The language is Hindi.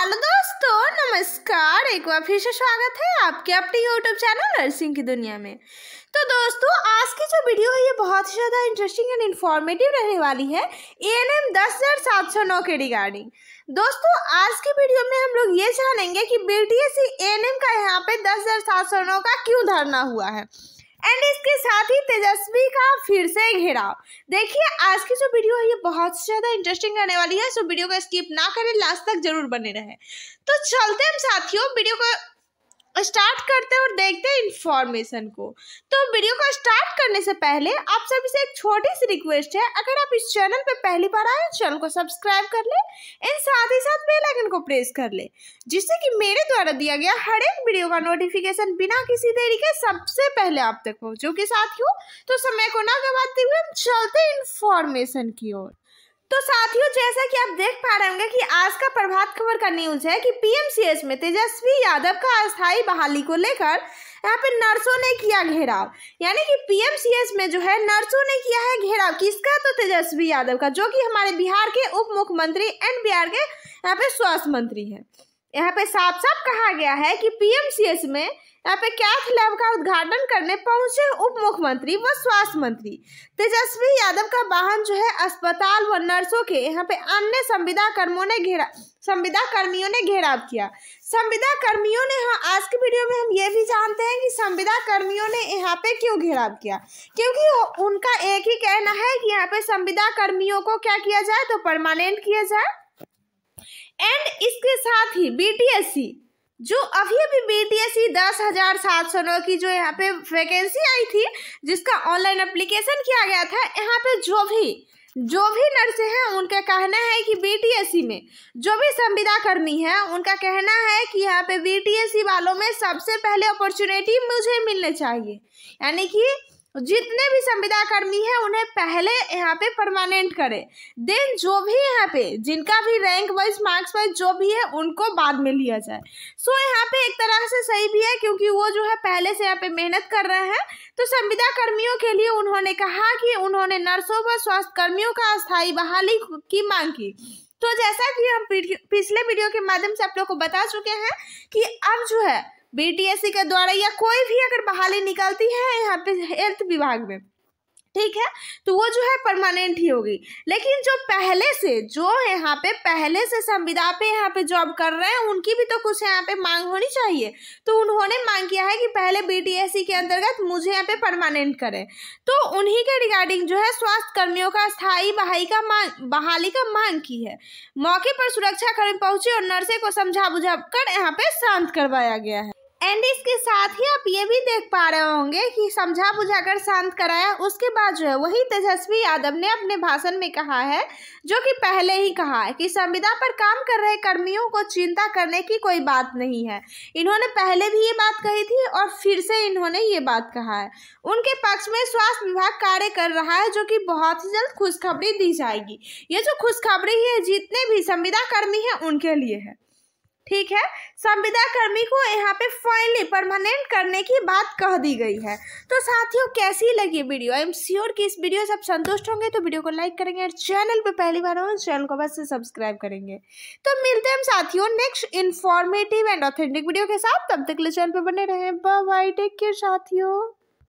हेलो दोस्तों नमस्कार एक बार फिर से स्वागत है आपके अपने यूट्यूब चैनल नर्सिंग की दुनिया में तो दोस्तों आज की जो वीडियो है ये बहुत ही ज़्यादा इंटरेस्टिंग एंड इन्फॉर्मेटिव रहने वाली है ए एन एम दस हज़ार सात सौ नौ के रिगार्डिंग दोस्तों आज की वीडियो में हम लोग ये जानेंगे कि B T S C N M का यहाँ पे दस हज़ार सात सौ नौ का क्यों धरना हुआ है एंड इसके साथ ही तेजस्वी का फिर से घेराव देखिए आज की जो वीडियो है ये बहुत ज़्यादा इंटरेस्टिंग रहने वाली है सो वीडियो को स्किप ना करें लास्ट तक जरूर बने रहें तो चलते हम साथियों वीडियो को स्टार्ट करते हैं और देखते हैं इन्फॉर्मेशन को तो वीडियो को स्टार्ट करने से पहले आप सभी से एक छोटी सी रिक्वेस्ट है अगर आप इस चैनल पर पहली बार आए चैनल को सब्सक्राइब कर ले इन साथ ही साथ बेल आइकन को प्रेस कर ले जिससे कि मेरे द्वारा दिया गया हर एक वीडियो का नोटिफिकेशन बिना किसी देरी के सबसे पहले आप तक पहुँचो के साथ ही तो समय को ना गवाते हुए हम चलते इन्फॉर्मेशन की ओर तो साथियों जैसा कि आप देख पा रहे होंगे कि आज का प्रभात खबर का न्यूज है कि पीएमसीएच में तेजस्वी यादव का अस्थायी बहाली को लेकर यहाँ पे नर्सों ने किया घेराव यानी कि पीएमसीएच में जो है नर्सों ने किया है घेराव किसका तो तेजस्वी यादव का जो कि हमारे बिहार के उप मुख्यमंत्री एंड बिहार के यहाँ पे स्वास्थ्य मंत्री है यहाँ पे साफ साफ कहा गया है कि पीएमसीएस में यहाँ पे कैथ लैब का उद्घाटन करने पहुंचे उप मुख्यमंत्री व स्वास्थ्य मंत्री तेजस्वी यादव का वाहन जो है अस्पताल व नर्सों के यहाँ पे अन्य संविदा कर्मों ने घेरा संविदा कर्मियों ने घेराव किया संविदा कर्मियों ने हाँ आज के वीडियो में हम ये भी जानते हैं कि संविदा कर्मियों ने यहाँ पे क्यों घेराव किया क्योंकि उनका एक ही कहना है कि यहाँ पे संविदा कर्मियों को क्या किया जाए तो परमानेंट किया जाए एंड इसके साथ ही बीटीएससी जो अभी अभी बीटीएससी दस हज़ार सात सौ नौ की जो यहाँ पे वैकेंसी आई थी जिसका ऑनलाइन अप्लीकेशन किया गया था यहाँ पे जो भी जो भी नर्सें हैं उनका कहना है कि बीटीएससी में जो भी संविदा कर्मी है उनका कहना है कि यहाँ पे बीटीएससी वालों में सबसे पहले अपॉर्चुनिटी मुझे मिलने चाहिए यानी कि तो जितने भी संविदा कर्मी हैं उन्हें पहले यहाँ पे परमानेंट करें देन जो भी यहाँ पे जिनका भी रैंक वाइज मार्क्स वाइज जो भी है उनको बाद में लिया जाए सो so, यहाँ पे एक तरह से सही भी है क्योंकि वो जो है पहले से यहाँ पे मेहनत कर रहे हैं तो संविदा कर्मियों के लिए उन्होंने कहा कि उन्होंने नर्सों व स्वास्थ्य कर्मियों का अस्थायी बहाली की मांग की तो जैसा कि हम पिछले वीडियो के माध्यम से आप लोग को बता चुके हैं कि अब जो है बीटीएससी के द्वारा या कोई भी अगर बहाली निकलती है यहाँ पे हेल्थ विभाग में ठीक है तो वो जो है परमानेंट ही होगी लेकिन जो पहले से जो यहाँ पे पहले से संविदा पे यहाँ पे जॉब कर रहे हैं उनकी भी तो कुछ यहाँ पे मांग होनी चाहिए तो उन्होंने मांग किया है कि पहले बीटीएससी के अंतर्गत मुझे यहाँ पे परमानेंट करें तो उन्हीं के रिगार्डिंग जो है स्वास्थ्य कर्मियों का स्थायी बहाई का मांग बहाली का मांग की है मौके पर सुरक्षा कर्मी पहुंचे और नर्से को समझा बुझा कर यहाँ पे शांत करवाया गया है एंड इसके साथ ही आप ये भी देख पा रहे होंगे कि समझा बुझाकर शांत कराया उसके बाद जो है वही तेजस्वी यादव ने अपने भाषण में कहा है जो कि पहले ही कहा है कि संविदा पर काम कर रहे कर्मियों को चिंता करने की कोई बात नहीं है इन्होंने पहले भी ये बात कही थी और फिर से इन्होंने ये बात कहा है उनके पक्ष में स्वास्थ्य विभाग कार्य कर रहा है जो कि बहुत ही जल्द खुशखबरी दी जाएगी ये जो खुशखबरी है जितने भी संविदा कर्मी हैं उनके लिए है ठीक है संविदा कर्मी को यहाँ पे फाइनली परमानेंट करने की बात कह दी गई है तो साथियों कैसी लगी वीडियो आई एम श्योर कि इस वीडियो से आप संतुष्ट होंगे तो वीडियो को लाइक करेंगे और चैनल पे पहली बार हो चैनल को बस सब्सक्राइब करेंगे तो मिलते हैं हम साथियों next informative and authentic video के साथ तब तक ले चैनल पर बने रहें बाय टेक केयर साथियों